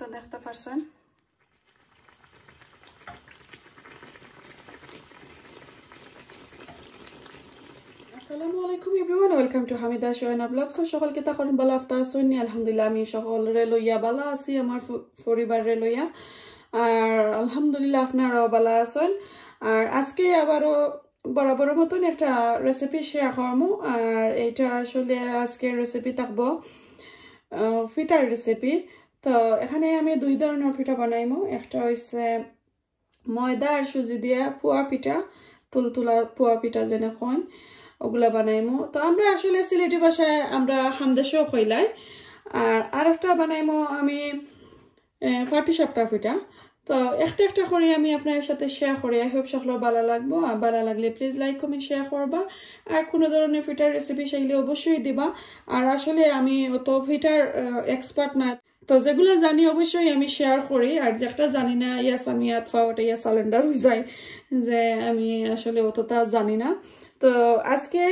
তো দেখতে পারছেন আসসালামু আলাইকুম everyone welcome to Hamida Sohena blog তো সকলকে তখন বালা আফতা শুনি আলহামদুলিল্লাহ আমি সকলরে লইয়া বালা আছি আমার পরিবারে লইয়া আর আলহামদুলিল্লাহ আপনারাও বালা আছেন আর আজকে আবারও বরাবর মতন একটা রেসিপি শেয়ার করবো আর এইটা আসলে আজকে রেসিপি থাকবো ফিটার রেসিপি তো এখানে আমি দুই ধরনের পিঠা বানাইমো একটা হয়েছে ময়দা আর সুজি দিয়া পুয়া পিঠা তুলতুলা পুয়া পিঠা কন ওগুলা বানাইমো তো আমরা আসলে সিলেটি বাসায় আমরা হামদেশেও কইলাই আর আর একটা বানাইমো আমি পাটি সাপটা পিঠা তো একটা একটা করে আমি আপনার সাথে শেয়ার করি আই হোপ সকল ভালো লাগবো আর ভালো লাগলে প্লিজ লাইক কমেন্ট শেয়ার করবা আর কোনো ধরনের ফিটার রেসিপি চাইলে অবশ্যই দিবা আর আসলে আমি অত ফিটার এক্সপার্ট না তো যেগুলো জানি অবশ্যই আমি শেয়ার করি আর যেটা জানি না ইয়াস আমি অথবা ওটা ইয়া সালেন্ডার হয়ে যায় যে আমি আসলে অতটা জানি না তো আজকে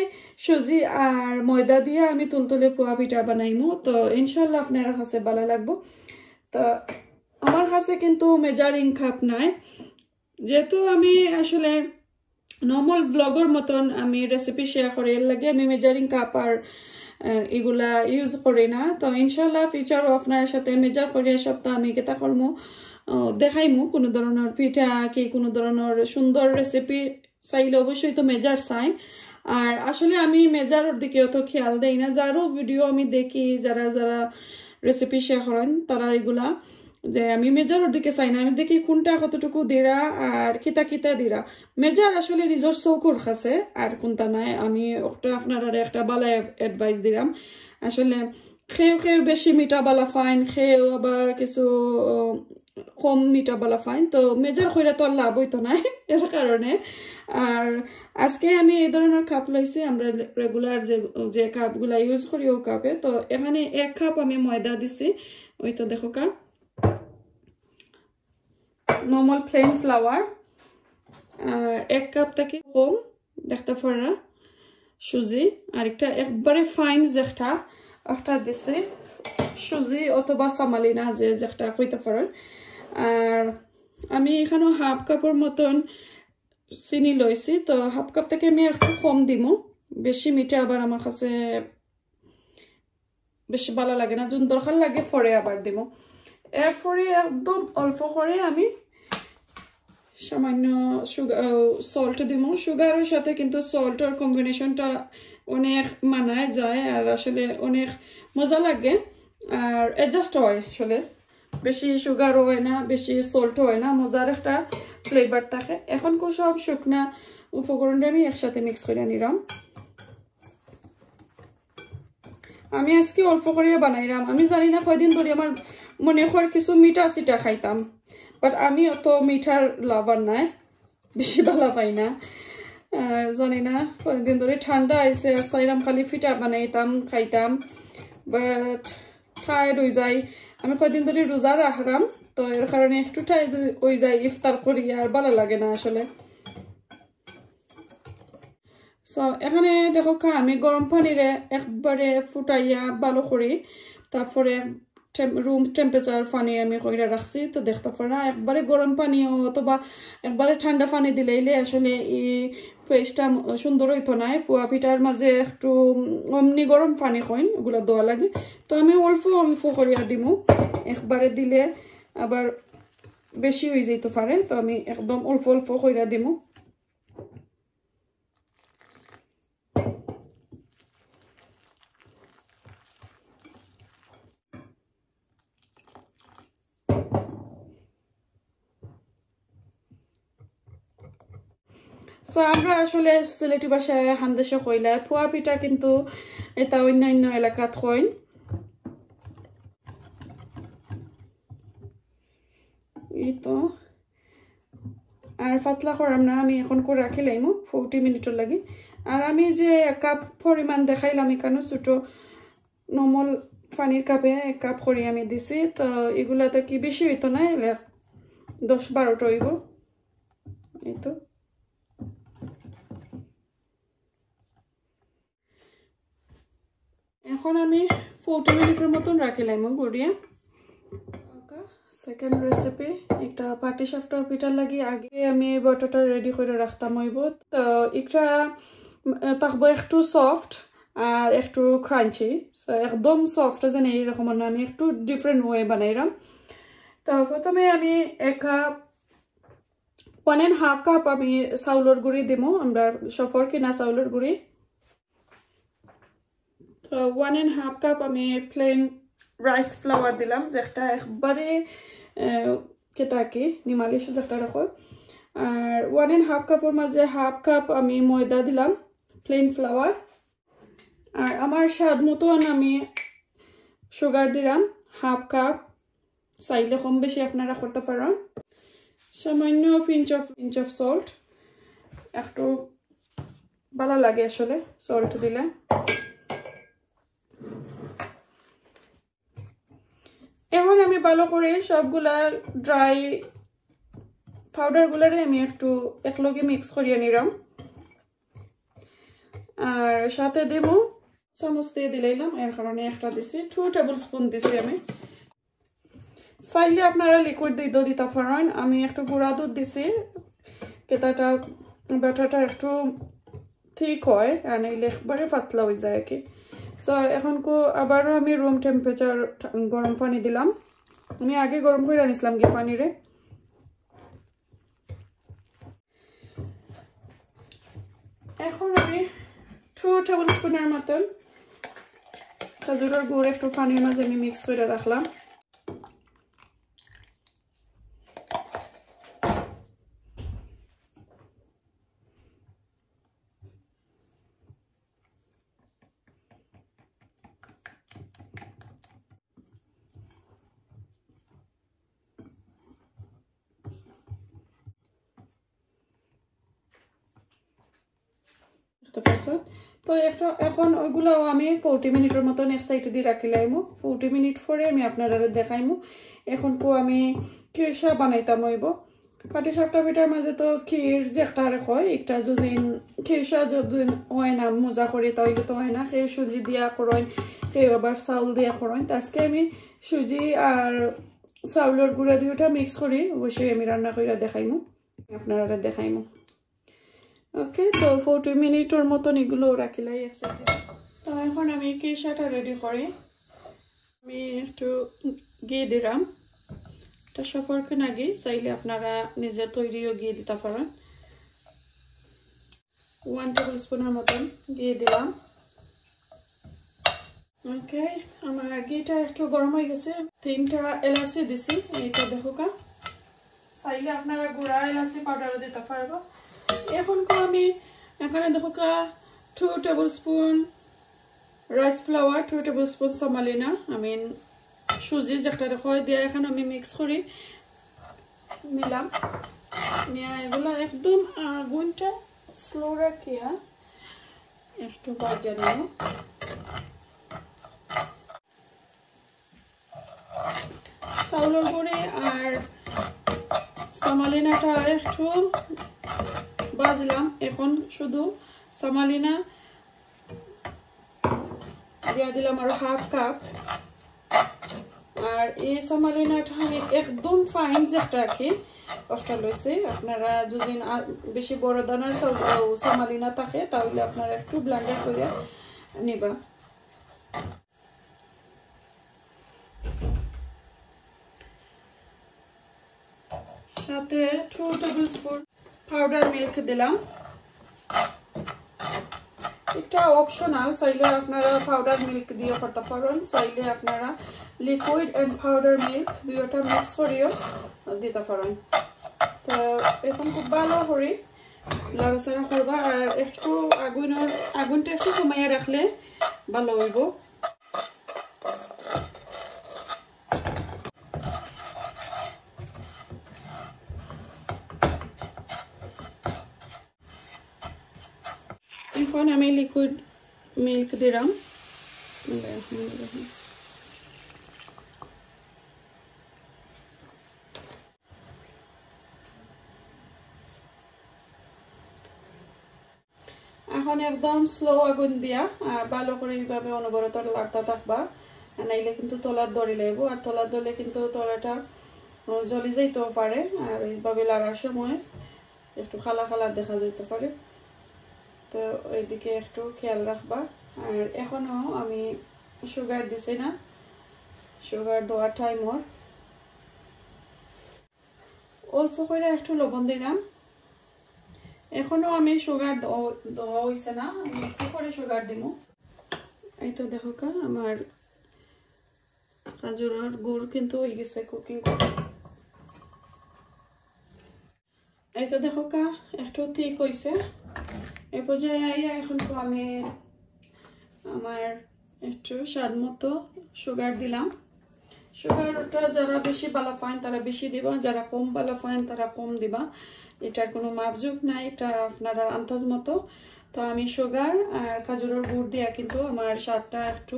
সুজি আর ময়দা দিয়ে আমি তুলতুলে পোয়া পিঠা বানাইমু তো ইনশাল্লাহ আপনার কাছে ভালো লাগবো তো আমার কাছে কিন্তু মেজারিং খাপ নাই যেহেতু আমি আসলে নর্মাল ব্লগর মতন আমি রেসিপি শেয়ার করি এর লাগে আমি মেজারিং কাপ আর এগুলা ইউজ করি না তো ইনশাল্লাহ ফিউচারও আপনার সাথে মেজার করিয়া সপ্তাহ আমি কেতা কর্ম দেখাইমু কোনো ধরনের পিঠা কি কোনো ধরনের সুন্দর রেসিপি চাইলে অবশ্যই তো মেজার চাই আর আসলে আমি মেজারোর দিকে অত খেয়াল দেই না যারও ভিডিও আমি দেখি যারা যারা রেসিপি শেয়ার করেন তারা এগুলা যে আমি মেজারও দিকে চাই না আমি দেখি কোনটা কতটুকু দেরা আর কিতা কিতা দেরা মেজার আসলে নিজের চৌকুর খাছে আর কোনটা নাই আমি একটা আপনার একটা বালা অ্যাডভাইস দিলাম আসলে খেয়েও খেয়েও বেশি মিটা বালা ফাইন খেয়েও আবার কিছু কম মিটা বলা ফাইন তো মেজার কইরা তো আর লাভ হইতো না এর কারণে আর আজকে আমি এই ধরনের কাপ লইছি আমরা রেগুলার যে যে কাপগুলা ইউজ করি ও কাপে তো এখানে এক কাপ আমি ময়দা দিছি ওই তো দেখো কাপ নর্মাল প্লেন ফ্লাওয়ার আর এক কাপ থাকে কম দেখতে পারে সুজি আর একটা একবারে ফাইন জেঠা একটা দিছে সুজি অথবা সামালিনা যে জেঠা কইতে পারেন আর আমি এখানেও হাফ কাপের মতন চিনি লইছি তো হাফ কাপ থেকে আমি একটু কম দিমু বেশি মিঠা আবার আমার কাছে বেশি ভালো লাগে না যখন দরকার লাগে ফরে আবার দিব এরপরে একদম অল্প করে আমি সামান্য সল্ট দিব সুগারের সাথে কিন্তু সল্টের কম্বিনেশনটা অনেক মানায় যায় আর আসলে অনেক মজা লাগে আর অ্যাডজাস্ট হয় আসলে বেশি সুগার হয় না বেশি সল্ট হয় না মজার একটা ফ্লেভার থাকে এখন কো সব শুকনা উপকরণটা আমি একসাথে মিক্স করে নিলাম আমি আজকে অল্প করিয়া বানাইলাম আমি জানি না কয়দিন ধরে আমার মনে হয় কিছু মিঠা সিটা খাইতাম বাট আমি অত মিঠার লাভার নাই বেশি ভালো পাই না জানি না কয়েকদিন ধরে ঠান্ডা আইসে সাইরাম খালি ফিটা বানাইতাম খাইতাম বাট টায়ার্ড হয়ে যায় আমি কয়েকদিন ধরে রোজা রাখলাম তো এর কারণে একটু ঠায় ওই যায় ইফতার করি আর ভালো লাগে না আসলে সো এখানে দেখো খা আমি গরম পানিরে একবারে ফুটাইয়া ভালো করি তারপরে রুম টেম্পারেচার পানি আমি কইরা রাখছি তো দেখতে পারা একবারে গরম পানি অথবা একবারে ঠান্ডা পানি দিলেইলে আসলে এই পেস্টটা সুন্দর হইতো না পোয়া পিঠার মাঝে একটু অমনি গরম পানি কইন ওগুলো দেওয়া লাগে তো আমি অল্প অল্প করিয়া দিমু একবারে দিলে আবার বেশি হয়ে যেতে পারে তো আমি একদম অল্প অল্প কইরা দিমু সো আমরা আসলে সিলেটি বাসায় হান্দেশে কইলা পোয়া পিঠা কিন্তু এটা অন্যান্য এলাকাত কইন তো আর পাতলা করাম না আমি এখন করে রাখিলাইমু ফোরটি মিনিটর লাগে আর আমি যে কাপ পরিমাণ দেখাইলাম এখানে ছোটো নমল পানির কাপে এক কাপ করে আমি দিছি তো এগুলাতে কি বেশি হইতো না দশ বারোটা হইব এই তো এখন আমি ফোরটি মিনিটের মতন রাখিলাম গড়িয়া সেকেন্ড রেসিপি একটা পাটি সাপটার পিঠা লাগি আগে আমি বটাটা রেডি করে রাখতাম হইব তো একটা থাকবো একটু সফট আর একটু ক্রাঞ্চি একদম সফট যেন এইরকম আমি একটু ডিফারেন্ট ওয়ে বানাইলাম তো প্রথমে আমি এক cup one and half cup আমি চাউলের গুঁড়ি দিমো আমরা সফর কিনা চাউলের গুঁড়ি ওয়ান অ্যান্ড হাফ কাপ আমি প্লেন রাইস ফ্লাওয়ার দিলাম যেটা একবারে কেতাকি নিমালিশ যেটা রাখো আর ওয়ান অ্যান্ড হাফ কাপের মাঝে হাফ কাপ আমি ময়দা দিলাম প্লেন ফ্লাওয়ার আর আমার স্বাদ মতন আমি সুগার দিলাম হাফ কাপ চাইলে কম বেশি আপনারা করতে পারেন সামান্য pinch of pinch of salt একটু ভালো লাগে আসলে সল্ট দিলে এখন আমি ভালো করে সবগুলা ড্রাই গুলারে আমি একটু একলগে মিক্স করিয়ে নিলাম আর সাথে দেবো চামচ দিয়ে দিলাইলাম এর কারণে একটা দিছি টু টেবিল স্পুন দিছি আমি চাইলে আপনারা লিকুইড দুধও দিতে পারেন আমি একটু গুঁড়া দুধ দিছি কেতাটা ব্যাটাটা একটু ঠিক হয় আর নইলে একবারে পাতলা হয়ে যায় আর কি সো এখন কো আবার আমি রুম টেম্পারেচার গরম পানি দিলাম আমি আগে গরম করে আনিছিলাম কি পানি রে এখন আমি 2 টেবিল স্পুনের মতন খাজুরের গুড় একটু পানির মাঝে আমি মিক্স করে রাখলাম বুঝতে পারছো তো একটা এখন ওইগুলাও আমি ফোরটি মিনিটের মতন এক সাইডে দিয়ে রাখিলাইমু ফোরটি মিনিট পরে আমি আপনারা দেখাইমু এখন কো আমি কিরসা বানাইতাম হইব পাটি সাপটা পিঠার মাঝে তো ক্ষীর যে একটা হয় একটা যদিন ক্ষীরসা যদিন হয় না মোজা করে তাইলে তো হয় না সেই সুজি দিয়া করেন সেই আবার চাউল দিয়া করেন আজকে আমি সুজি আর চাউলের গুঁড়া দুইটা মিক্স করি অবশ্যই আমি রান্না করে দেখাইমু আপনারা দেখাইমু ওকে তো ফোরটি মিনিটের মতন এগুলো রাখিলাই আছে তো এখন আমি কেশাটা রেডি করি আমি একটু ঘি দিলাম এটা সফরকে না গিয়ে চাইলে আপনারা নিজের তৈরিও গিয়ে দিতে পারেন ওয়ান টেবিল স্পুনের মতন গিয়ে দিলাম ওকে আমার ঘিটা একটু গরম হয়ে গেছে তিনটা এলাচি দিছি এইটা দেখুকা চাইলে আপনারা গুড়া এলাচি পাউডারও দিতে পারবো এখন কো আমি এখানে দেখো কা two tablespoon rice flour two tablespoon সামালিনা আই মিন সুজি যেটা দেখো দিয়া এখন আমি মিক্স করি নিলাম নিয়ে এগুলো একদম আগুনটা স্লো রাখিয়া হ্যাঁ? একটু বাজা নেব চাউলের গুঁড়ি আর সামালিনাটা একটু বাজলাম এখন শুধু সমালিনা দিয়া দিলাম আর হাফ কাপ আর এই সামালিনাটা আমি একদম ফাইন যেটা কি কষ্ট লইছে আপনারা যদি বেশি বড় দানার সামালিনা থাকে তাহলে আপনারা একটু ব্লান্ডার করে নিবা সাথে two tablespoon powder milk দিলাম এটা অপশনাল চাইলে আপনারা পাউডার মিল্ক দিয়ে করতে পারেন চাইলে আপনারা লিকুইড অ্যান্ড পাউডার মিল্ক দুইটা মিক্স করিও দিতে পারেন তো এখন খুব ভালো করি লড়াচড়া করবা আর একটু আগুনের আগুনটা একটু কমাইয়া রাখলে ভালো হইব লিকুইড মিল্ক দিলাম এখন একদম স্লো আগুন দিয়া ভালো করে এইভাবে অনবরত লাগতা থাকবা নাইলে কিন্তু তলার দড়ি লাগব আর তলার দড়লে কিন্তু তলাটা জ্বলি যাইতেও পারে আর এইভাবে লাগার সময় একটু খালা খালা দেখা যাইতে পারে তো ওইদিকে একটু খেয়াল রাখবা আর এখনও আমি সুগার দিছি না সুগার দেওয়ার টাইম ওর অল্প করে একটু লবণ দিলাম এখনও আমি সুগার দেওয়া হয়েছে না আমি একটু করে সুগার দিব এই তো দেখো কা আমার কাজুরার গুড় কিন্তু হয়ে গেছে কুকিং করে এই তো দেখো কা একটু ঠিক হয়েছে এ পর্যায়ে আইয়া এখন তো আমি আমার একটু স্বাদ মতো সুগার দিলাম সুগারটা যারা বেশি ভালো পান তারা বেশি দিবা যারা কম ভালো পান তারা কম দিবা এটার কোনো মাপজুক নাই এটা আপনারা আন্দাজ মতো তো আমি সুগার আর খাজুরের গুড় দিয়া কিন্তু আমার স্বাদটা একটু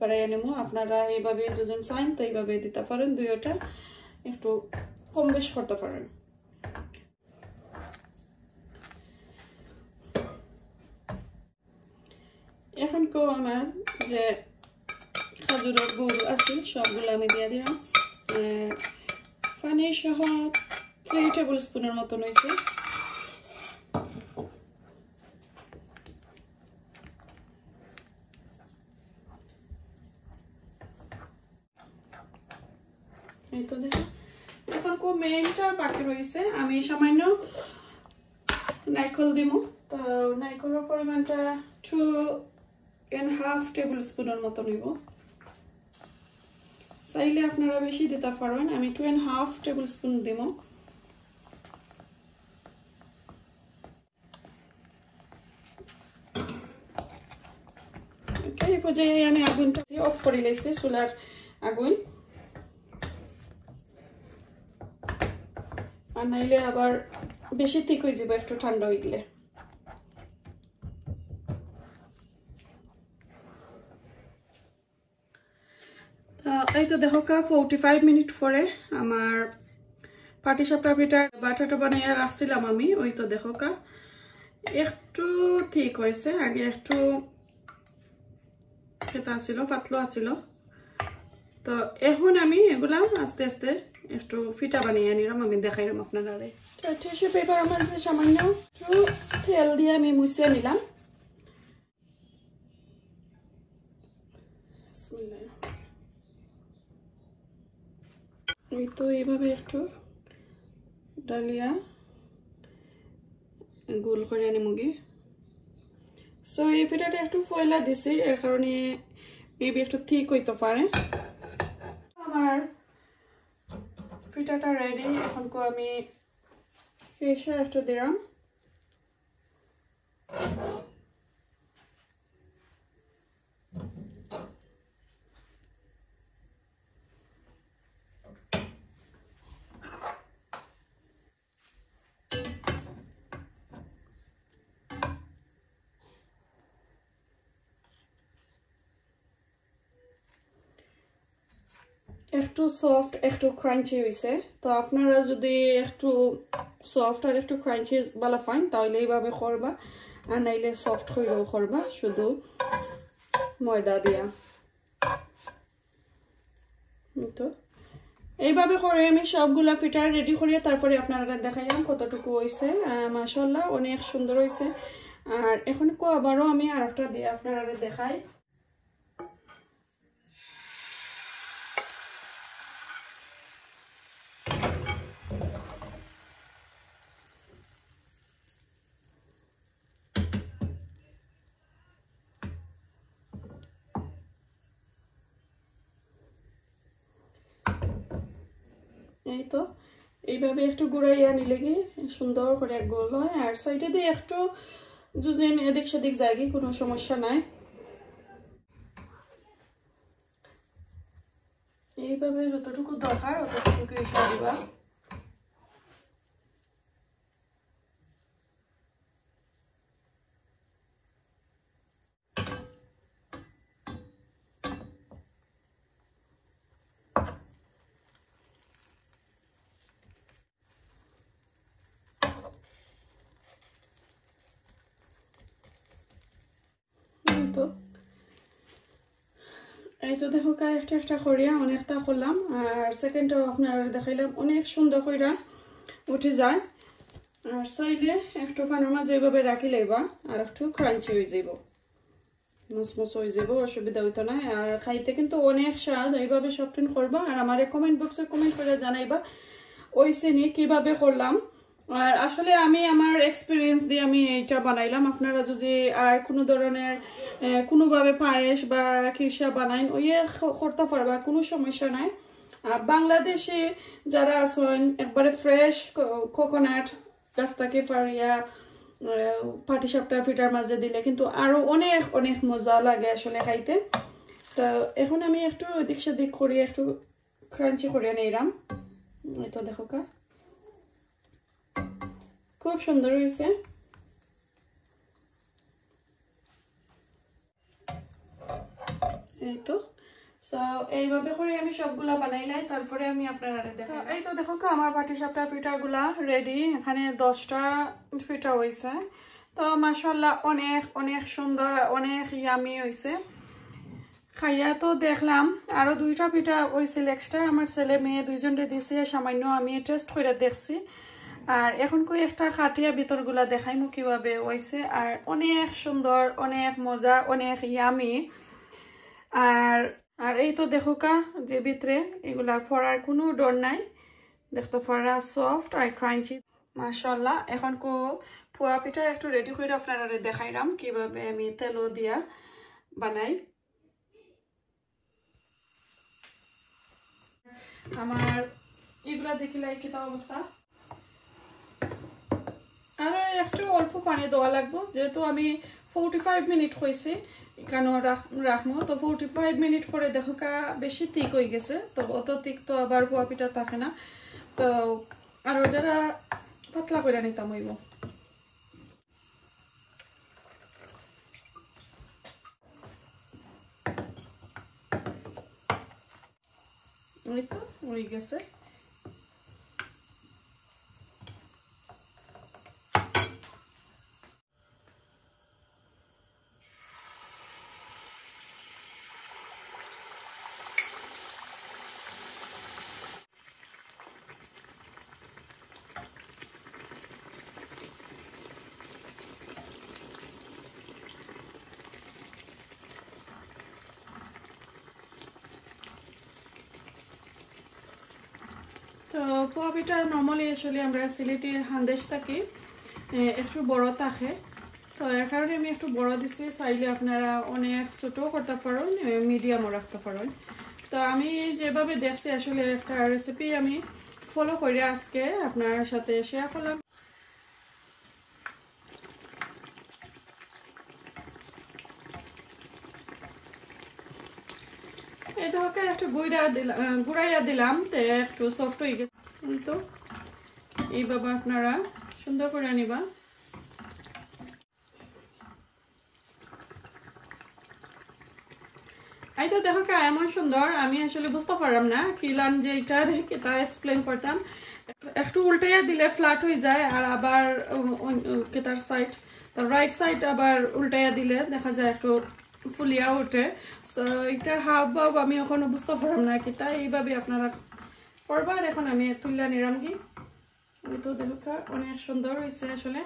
বাড়াইয়া নেবো আপনারা এইভাবে দুজন চান তো এইভাবে দিতে পারেন দুইটা একটু কম বেশ করতে পারেন এখন কো আমার যে খাজুরের গুড় আছে সবগুলো আমি দিয়ে দিলাম পানি সহ থ্রি টেবিল স্পুনের মতন হয়েছে রয়েছে আমি সামান্য নাইকল দিব নাইকলের পরিমাণটা টু এন্ড হাফ টেবিল স্পুনের মতো নিব চাইলে আপনারা বেশি দিতে পারবেন আমি two and half tablespoon দিব এই পর্যায়ে আমি আগুনটা অফ করে লেছি চুলার আগুন আর নাইলে আবার বেশি ঠিক হয়ে যাব একটু ঠান্ডা হয়ে গেলে এই তো কা ফোর্টি ফাইভ মিনিট পরে আমার পাটি সাপটা পিঠার বাটাটা বানিয়ে রাখছিলাম আমি ওই তো কা একটু ঠিক হয়েছে আগে একটু খেতা আসিল পাতলো আসিল তো এখন আমি এগুলা আস্তে আস্তে একটু ফিটা বানিয়ে নিলাম আমি দেখাইলাম আপনারা টিস্যু পেপার আমার সামান্য একটু তেল দিয়ে আমি মুছিয়ে নিলাম আমি তো এইভাবে একটু ডালিয়া গোল করে মুগি সো এই পিঠাটা একটু ফয়লা দিছি এর কারণে মেবি একটু ঠিক হইতে পারে আমার পিঠাটা রেডি এখন আমি শেষে একটু দিলাম একটু সফট একটু ক্রাঞ্চি হয়েছে তো আপনারা যদি একটু সফট আর একটু ক্রাঞ্চি বালা ফাইন তাহলে এইভাবে করবা আর নাইলে সফট হইলেও করবা শুধু ময়দা দিয়া তো এইভাবে করে আমি সবগুলা ফিটার রেডি করিয়া তারপরে আপনারা দেখাইলাম কতটুকু হয়েছে মাসাল্লাহ অনেক সুন্দর হয়েছে আর এখন আবারও আমি আর একটা দিয়ে আপনারা দেখাই নেই তো এইভাবে একটু গুড়াইয়া নিলে গিয়ে সুন্দর করে এক গোল হয় আর সাইডে দিয়ে একটু জুজেন এদিক সেদিক যায় কোনো সমস্যা নাই এইভাবে যতটুকু দরকার অতটুকু দিবা এই দেখো একটা একটা করিয়া অনেকটা করলাম আর সেকেন্ডটাও আপনারা দেখাইলাম অনেক সুন্দর করিয়া উঠে যায় আর চাইলে একটু পানের মাঝে এইভাবে রাখি লাইবা আর একটু ক্রাঞ্চি হয়ে যাইব মসমস হয়ে যাব অসুবিধা হইতো না আর খাইতে কিন্তু অনেক স্বাদ এইভাবে শপিং করবা আর আমার কমেন্ট বক্সে কমেন্ট করে জানাইবা ওই শ্রেণী কিভাবে করলাম আর আসলে আমি আমার এক্সপিরিয়েন্স দিয়ে আমি এইটা বানাইলাম আপনারা যদি আর কোনো ধরনের কোনোভাবে পায়েস বা খিরসা বানাইন ওই করতে পারবা কোনো সমস্যা নাই আর বাংলাদেশে যারা আছেন একবারে ফ্রেশ কোকোনাট গাছটাকে ফারিয়া পাটি সাপটা ফিটার মাঝে দিলে কিন্তু আরও অনেক অনেক মজা লাগে আসলে খাইতে তো এখন আমি একটু এদিক সেদিক করি একটু ক্রাঞ্চি করে নিলাম এই তো দেখো কা খুব সুন্দর হয়েছে এই তো এইভাবে করে আমি বানাই নাই তারপরে আমি এই তো দেখো আমার পাটি রেডি এখানে দশটা পিঠা হয়েছে তো অনেক অনেক সুন্দর অনেক ইয়ামি হয়েছে খাইয়া তো দেখলাম আরো দুইটা পিঠা হয়েছিল এক্সট্রা আমার ছেলে মেয়ে দুইজনরে দিছে সামান্য আমি টেস্ট করে দেখছি আর এখন কই একটা খাটিয়া ভিতরগুলা দেখাইমু কিভাবে হয়েছে আর অনেক সুন্দর অনেক মজা অনেক ইয়ামি আর আর এই তো কা যে ভিতরে এগুলা ফরার কোনো ডর নাই দেখতো ফরা সফট আর ক্রাঞ্চি মাশাল্লাহ এখন কো পোয়া পিঠা একটু রেডি করে আপনারা দেখাইলাম কিভাবে আমি তেলো দিয়া বানাই আমার এগুলা দেখিলাই কিতা অবস্থা আর একটু অল্প পানি দেওয়া লাগবো যেহেতু আমি ফোরটি ফাইভ মিনিট হয়েছে কেন রাখবো তো ফোরটি ফাইভ মিনিট পরে দেখো বেশি তিক হয়ে গেছে তো অত তিক তো আবার ভুয়া পিঠা থাকে না তো আরও যারা পাতলা করে নিতাম হইব ওই তো রয়ে গেছে তো পোয়াপিটা নর্মালি আসলে আমরা সিলেটির হান্দেশ থাকি একটু বড় থাকে তো এর কারণে আমি একটু বড় দিছি চাইলে আপনারা অনেক ছোটও করতে পারেন মিডিয়ামও রাখতে পারেন তো আমি যেভাবে দেখছি আসলে একটা রেসিপি আমি ফলো করে আজকে আপনার সাথে শেয়ার করলাম গুইরা দিলাম গুড়াইয়া দিলাম তে একটু সফট হয়ে গেছে তো বাবা আপনারা সুন্দর করে নিবা এইটা দেখো কা এমন সুন্দর আমি আসলে বুঝতে পারলাম না কিলাম যে এটা এটা এক্সপ্লেন করতাম একটু উল্টাইয়া দিলে ফ্ল্যাট হয়ে যায় আর আবার কেতার সাইড রাইট সাইড আবার উল্টাইয়া দিলে দেখা যায় একটু ফুলিয়া উঠে সো এটার হাব ভাব আমি এখনো বুঝতে পারলাম না কিতা এইভাবে আপনারা করবার এখন আমি তুললা নিলাম কি আমি তো দেখা অনেক সুন্দর হয়েছে আসলে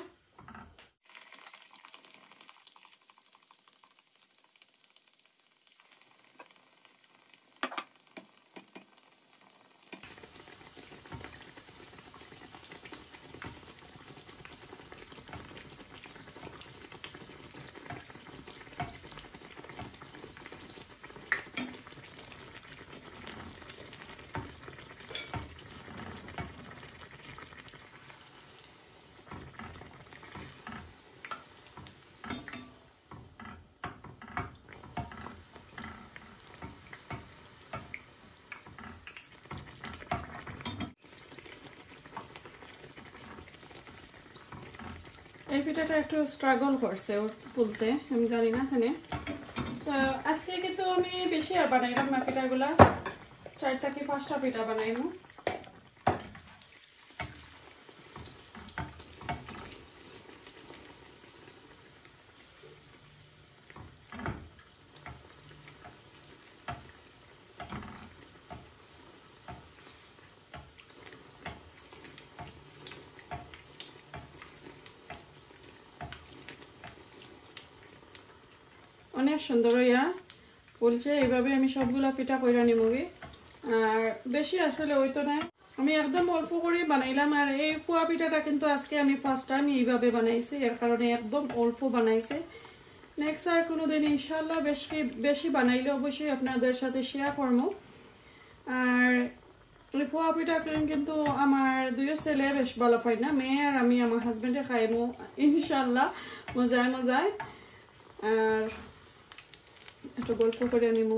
এই পিঠাটা একটু স্ট্রাগল করছে ওর ফুলতে আমি জানি না এখানে সো আজকে কিন্তু আমি বেশি আর বানাইলাম না পিঠাগুলা চারটা কি পাঁচটা পিঠা বানাইলাম অনেক সুন্দর হইয়া বলছে এইভাবে আমি সবগুলা পিঠা কইরা গে আর বেশি আসলে ওই তো নাই আমি একদম অল্প করে বানাইলাম আর এই পোয়া পিঠাটা কিন্তু আজকে আমি ফার্স্ট টাইম এইভাবে বানাইছি এর কারণে একদম অল্প বানাইছে নেক্সট আর কোনো দিন ইনশাল্লাহ বেশি বেশি বানাইলে অবশ্যই আপনাদের সাথে শেয়ার করব আর এই পোয়া পিঠা কিন্তু আমার দুইও ছেলে বেশ ভালো পাই না মেয়ে আর আমি আমার হাজব্যান্ডে খাইমো ইনশাল্লাহ মজায় মজায় আর একটা গল্প করে নিব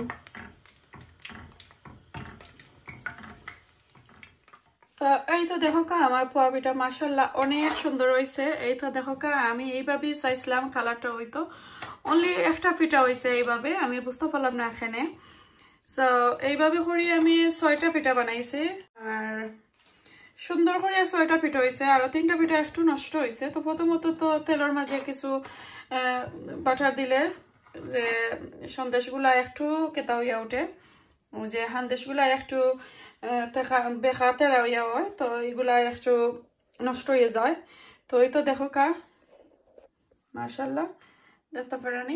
এই তো দেখো কা আমার পোয়াবিটা পিঠা মাসাল্লাহ অনেক সুন্দর হয়েছে এই তো দেখো কা আমি এইভাবে চাইছিলাম কালারটা হইতো অনলি একটা ফিটা হয়েছে এইভাবে আমি বুঝতে পারলাম না এখানে তো এইভাবে করি আমি ছয়টা ফিটা বানাইছি আর সুন্দর করে ছয়টা ফিট হয়েছে আর তিনটা ফিটা একটু নষ্ট হয়েছে তো প্রথমত তো তেলের মাঝে কিছু বাটার দিলে যে সন্দেশগুলা একটু কেতা হইয়া উঠে যে হান্দেশগুলা একটু বেখা তেরা হইয়া হয় তো এগুলা একটু নষ্ট হয়ে যায় তো এই তো দেখো কা মাশাল্লাহ দেখতে পারানি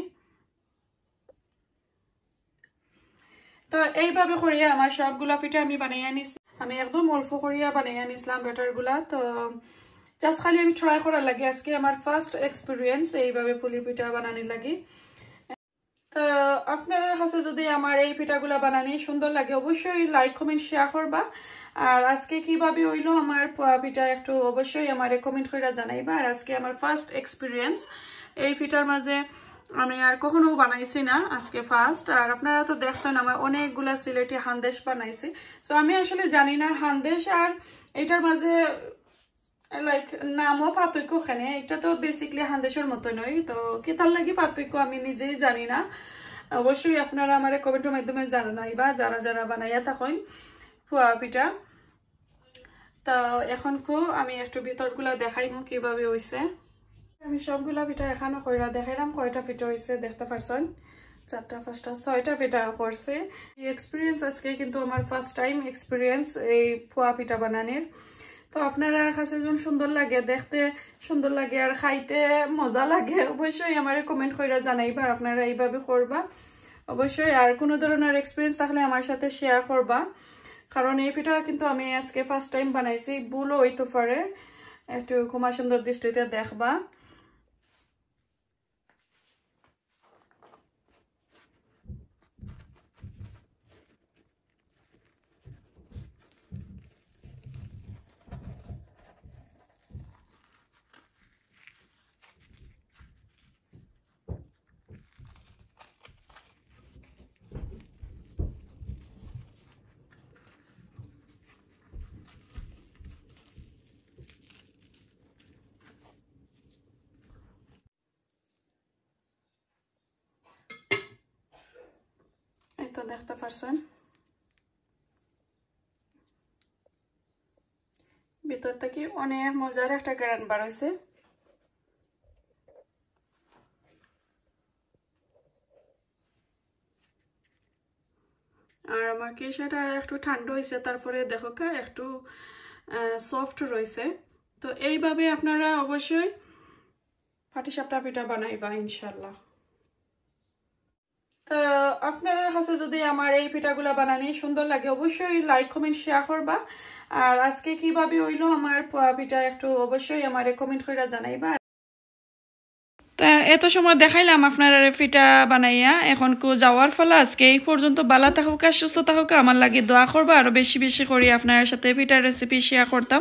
তো এইভাবে করিয়া আমার সবগুলা পিঠা আমি বানাইয়া নিছি আমি একদম অল্প করিয়া বানাইয়া নিছিলাম ব্যাটারগুলা তো জাস্ট খালি আমি ট্রাই করার লাগে আজকে আমার ফার্স্ট এক্সপিরিয়েন্স এইভাবে পুলি পিঠা বানানির লাগে তা আপনার কাছে যদি আমার এই পিঠাগুলা বানানি সুন্দর লাগে অবশ্যই লাইক কমেন্ট শেয়ার করবা আর আজকে কিভাবে হইলো আমার পিঠা একটু অবশ্যই আমার কমেন্ট করে জানাইবা আর আজকে আমার ফার্স্ট এক্সপিরিয়েন্স এই পিঠার মাঝে আমি আর কখনো বানাইছি না আজকে ফার্স্ট আর আপনারা তো দেখছেন আমার অনেকগুলা সিলেটি হান্দেশ বানাইছি সো আমি আসলে জানি না হান্দেশ আর এটার মাঝে লাইক uh, নামও পার্থক্য ওখানে এটা তো বেসিকলি হান্দেশের মতো নয় তো কি তার লাগে পার্থক্য আমি নিজেই জানি না অবশ্যই আপনারা আমার কমেন্টের মাধ্যমে জানাই বা যারা যারা বানাইয়া থাকেন ফুয়া পিঠা তা এখন কো আমি একটু ভিতরগুলা দেখাইমু কিভাবে হয়েছে আমি সবগুলা পিঠা এখানে কইরা দেখাইলাম কয়টা পিঠা হয়েছে দেখতে পারছেন চারটা পাঁচটা ছয়টা পিঠা করছে এক্সপিরিয়েন্স আজকে কিন্তু আমার ফার্স্ট টাইম এক্সপিরিয়েন্স এই ফুয়া পিঠা বানানোর তো আপনারা কাছে যখন সুন্দর লাগে দেখতে সুন্দর লাগে আর খাইতে মজা লাগে অবশ্যই আমার কমেন্ট করে জানাইবা আপনারা এইভাবে করবা অবশ্যই আর কোনো ধরনের এক্সপিরিয়েন্স থাকলে আমার সাথে শেয়ার করবা কারণ এই পিঠা কিন্তু আমি আজকে ফার্স্ট টাইম বানাইছি ভুলও তো পারে একটু কুমার সুন্দর দৃষ্টিতে দেখবা দেখতে পারছেন ভিতর থেকে অনেক মজার একটা গ্রান বার হয়েছে আর আমাকে সেটা একটু ঠান্ডা হয়েছে তারপরে দেখো একটু সফট রয়েছে তো এইভাবে আপনারা অবশ্যই পাটিসাপটা পিঠা বানাইবা ইনশাল্লাহ তো আপনার কাছে যদি আমার এই পিঠাগুলা বানানি সুন্দর লাগে অবশ্যই লাইক কমেন্ট শেয়ার করবা আর আজকে কিভাবে হইলো আমার পিঠা একটু অবশ্যই আমার কমেন্ট করে জানাইবা তা এত সময় দেখাইলাম আপনার ফিটা বানাইয়া এখন কু যাওয়ার ফলে আজকে এই পর্যন্ত বালা থাকুক আর সুস্থ থাকুক আমার লাগে দোয়া করবো আরও বেশি বেশি করি আপনার সাথে ফিটার রেসিপি শেয়ার করতাম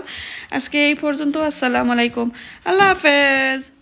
আজকে এই পর্যন্ত আসসালামু আলাইকুম আল্লাহ হাফেজ